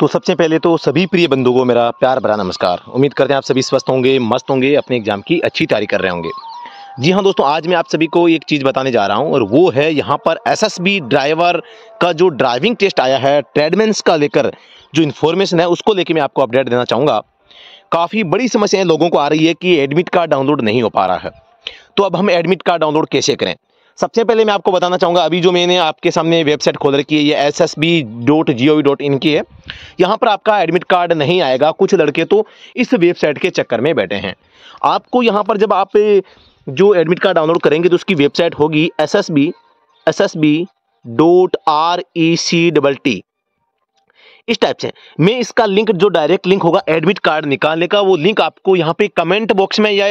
तो सबसे पहले तो सभी प्रिय बंधु को मेरा प्यार भरा नमस्कार उम्मीद करते हैं आप सभी स्वस्थ होंगे मस्त होंगे अपने एग्जाम की अच्छी तैयारी कर रहे होंगे जी हाँ दोस्तों आज मैं आप सभी को एक चीज़ बताने जा रहा हूँ और वो है यहाँ पर एसएसबी ड्राइवर का जो ड्राइविंग टेस्ट आया है ट्रेडमेंस का लेकर जो इन्फॉर्मेशन है उसको लेकर मैं आपको अपडेट देना चाहूँगा काफ़ी बड़ी समस्याएं लोगों को आ रही है कि एडमिट कार्ड डाउनलोड नहीं हो पा रहा है तो अब हम एडमिट कार्ड डाउनलोड कैसे करें सबसे पहले मैं आपको बताना चाहूँगा अभी जो मैंने आपके सामने वेबसाइट खोल रखी है ये S S B dot G O V dot in की है यहाँ पर आपका एडमिट कार्ड नहीं आएगा कुछ लड़के तो इस वेबसाइट के चक्कर में बैठे हैं आपको यहाँ पर जब आप जो एडमिट कार्ड डाउनलोड करेंगे तो उसकी वेबसाइट होगी S S B S S B dot R E C double T इस टाइप से मैं इसका लिंक जो डायरेक्ट लिंक होगा एडमिट कार्ड निकालने का वो लिंक आपको यहाँ पे कमेंट बॉक्स में या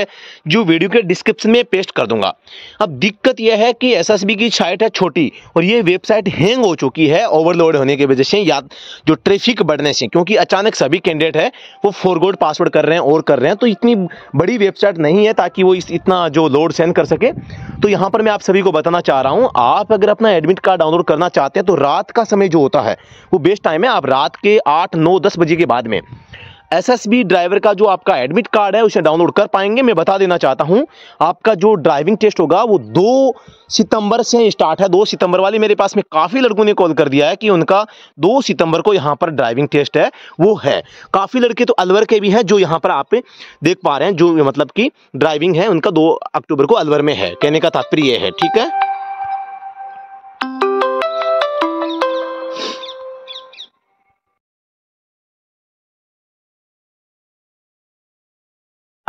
जो वीडियो के डिस्क्रिप्शन में पेस्ट कर दूंगा अब दिक्कत यह है कि एस की साइट है छोटी और ये वेबसाइट हैंग हो चुकी है ओवरलोड होने की वजह से या जो ट्रैफिक बढ़ने से क्योंकि अचानक सभी कैंडिडेट है वो फॉरवर्ड पासवर्ड कर रहे हैं और कर रहे हैं तो इतनी बड़ी वेबसाइट नहीं है ताकि वो इतना जो लोड सेंड कर सके तो यहाँ पर मैं आप सभी को बताना चाह रहा हूँ आप अगर अपना एडमिट कार्ड डाउनलोड करना चाहते हैं तो रात का समय जो होता है वो बेस्ट टाइम है आप रात रात के आठ नौ दस बजे के बाद में एसएसबी ड्राइवर का जो आपका एडमिट कार्ड है उसे डाउनलोड कर पाएंगे मैं बता देना चाहता हूं आपका जो ड्राइविंग टेस्ट होगा वो दो सितंबर से स्टार्ट है दो सितंबर वाले मेरे पास में काफ़ी लड़कों ने कॉल कर दिया है कि उनका दो सितंबर को यहां पर ड्राइविंग टेस्ट है वो है काफ़ी लड़के तो अलवर के भी हैं जो यहाँ पर आप देख पा रहे हैं जो मतलब कि ड्राइविंग है उनका दो अक्टूबर को अलवर में है कहने का तात्पर्य है ठीक है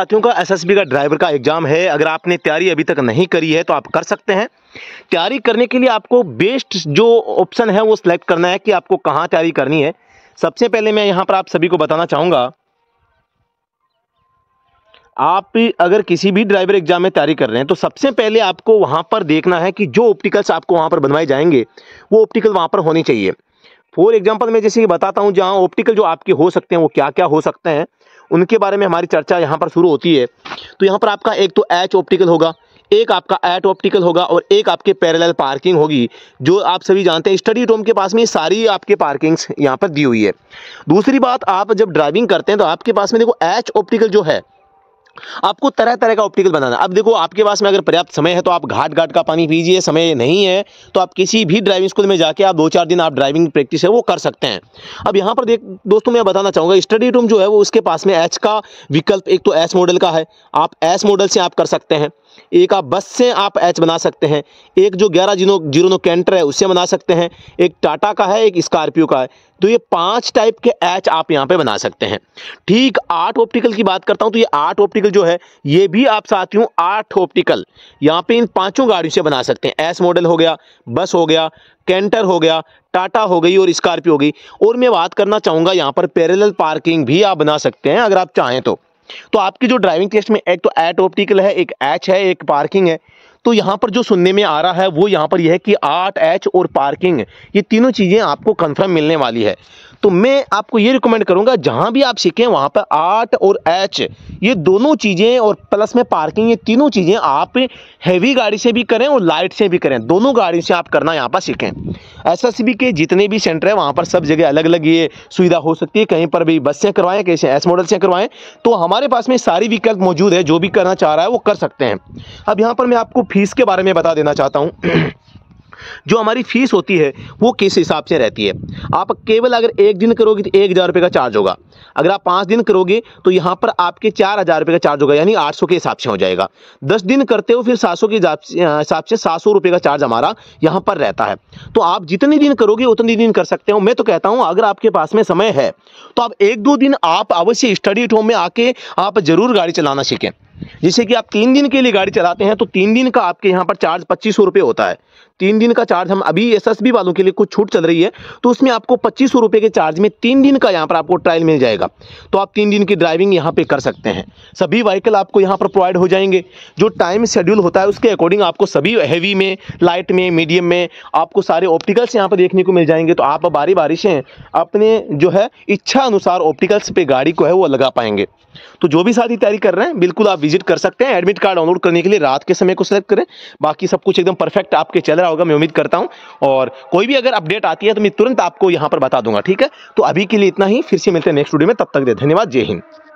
साथियों का एसएसबी का ड्राइवर का एग्जाम है अगर आपने तैयारी अभी तक नहीं करी है तो आप कर सकते हैं तैयारी करने के लिए आपको बेस्ट जो ऑप्शन है वो सिलेक्ट करना है कि आपको कहाँ तैयारी करनी है सबसे पहले मैं यहाँ पर आप सभी को बताना चाहूँगा आप अगर किसी भी ड्राइवर एग्जाम में तैयारी कर रहे हैं तो सबसे पहले आपको वहाँ पर देखना है कि जो ऑप्टिकल्स आपको वहाँ पर बनवाए जाएंगे वो ऑप्टिकल वहाँ पर होनी चाहिए फॉर एग्जाम्पल मैं जैसे कि बताता हूँ जहाँ ऑप्टिकल जो आपके हो सकते हैं वो क्या क्या हो सकते हैं उनके बारे में हमारी चर्चा यहाँ पर शुरू होती है तो यहाँ पर आपका एक तो एच ऑप्टिकल होगा एक आपका एट ऑप्टिकल होगा और एक आपके पैरेलल पार्किंग होगी जो आप सभी जानते हैं स्टडी रूम के पास में सारी आपके पार्किंग्स यहाँ पर दी हुई है दूसरी बात आप जब ड्राइविंग करते हैं तो आपके पास में देखो एच ऑप्टिकल जो है आपको तरह तरह का ऑप्टिकल बनाना अब देखो आपके पास में अगर पर्याप्त समय है तो आप घाट घाट का पानी पीजिए समय नहीं है तो आप किसी भी ड्राइविंग स्कूल में जाके आप दो चार दिन आप ड्राइविंग प्रैक्टिस है वो कर सकते हैं अब यहाँ पर देख दोस्तों मैं बताना चाहूँगा स्टडी रूम जो है वो उसके पास में एच का विकल्प एक तो एस मॉडल का है आप एस मॉडल से आप कर सकते हैं एक आप बस से आप एच बना सकते हैं एक जो ग्यारह जीरो जीरो नो कैंटर है उससे बना सकते हैं एक टाटा का है एक स्कॉर्पियो का है तो ये पांच टाइप के एच आप यहाँ पे बना सकते हैं ठीक आठ ऑप्टिकल की बात करता हूँ तो ये आठ ऑप्टिकल जो है ये भी आप साथियों आठ ऑप्टिकल यहाँ पे इन पांचों गाड़ियों से बना सकते हैं एस मॉडल हो गया बस हो गया कैंटर हो गया टाटा हो गई और स्कॉर्पियो हो गई और मैं बात करना चाहूँगा यहाँ पर पैरेलल पार्किंग भी आप बना सकते हैं अगर आप चाहें तो तो आपकी जो ड्राइविंग टेस्ट में एक तो एट ऑप्टिकल है एक एच है एक पार्किंग है तो यहाँ पर जो सुनने में आ रहा है वो यहाँ पर यह है कि आठ एच और पार्किंग ये तीनों चीज़ें आपको कन्फर्म मिलने वाली है तो मैं आपको ये रिकमेंड करूँगा जहाँ भी आप सीखें वहाँ पर आठ और एच ये दोनों चीज़ें और प्लस में पार्किंग ये तीनों चीज़ें आप हैवी गाड़ी से भी करें और लाइट से भी करें दोनों गाड़ी से आप करना यहाँ पर सीखें एसएसबी के जितने भी सेंटर हैं वहाँ पर सब जगह अलग अलग ये सुविधा हो सकती है कहीं पर भी बस से करवाएं कहीं एस मॉडल से करवाएं तो हमारे पास में सारी विकल्प मौजूद है जो भी करना चाह रहा है वो कर सकते हैं अब यहाँ पर मैं आपको फीस के बारे में बता देना चाहता हूँ जो हमारी फ़ीस होती है वो किस हिसाब से रहती है आप केवल अगर एक दिन करोगे तो एक हज़ार रुपये का चार्ज होगा अगर आप पाँच दिन करोगे तो यहाँ पर आपके चार हज़ार रुपये का चार्ज होगा यानी आठ सौ के हिसाब से हो जाएगा दस दिन करते हो फिर सात सौ के हिसाब से सात सौ रुपये का चार्ज हमारा यहाँ पर रहता है तो आप जितने दिन करोगे उतने दिन कर सकते हो मैं तो कहता हूँ अगर आपके पास में समय है तो आप एक दो दिन आप अवश्य स्टडी होम में आके आप ज़रूर गाड़ी चलाना सीखें जैसे कि आप तीन दिन के लिए गाड़ी चलाते हैं तो तीन दिन का आपके यहाँ पर चार्ज पच्चीस सौ रुपये होता है तीन दिन का चार्ज हम अभी एसएसबी वालों के लिए कुछ छूट चल रही है तो उसमें आपको पच्चीस रुपये के चार्ज में तीन दिन का यहाँ पर आपको ट्रायल मिल जाएगा तो आप तीन दिन की ड्राइविंग यहाँ पर कर सकते हैं सभी व्हीकल आपको यहाँ पर प्रोवाइड हो जाएंगे जो टाइम शेड्यूल होता है उसके अकॉर्डिंग आपको सभी हैवी में लाइट में मीडियम में आपको सारे ऑप्टिकल्स यहाँ पर देखने को मिल जाएंगे तो आप बारी बारी से अपने जो है इच्छा अनुसार ऑप्टिकल्स पे गाड़ी को है वो लगा पाएंगे तो जो भी साथी तैयारी कर रहे हैं बिल्कुल आप विजिट कर सकते हैं एडमिट कार्ड डाउनलोड करने के लिए रात के समय को सिलेक्ट करें बाकी सब कुछ एकदम परफेक्ट आपके चल रहा होगा मैं उम्मीद करता हूँ और कोई भी अगर अपडेट आती है तो मैं तुरंत आपको यहाँ पर बता दूंगा ठीक है तो अभी के लिए इतना ही फिर से मिलते हैं नेक्स्ट वीडियो में तब तक दे धन्यवाद जय हिंद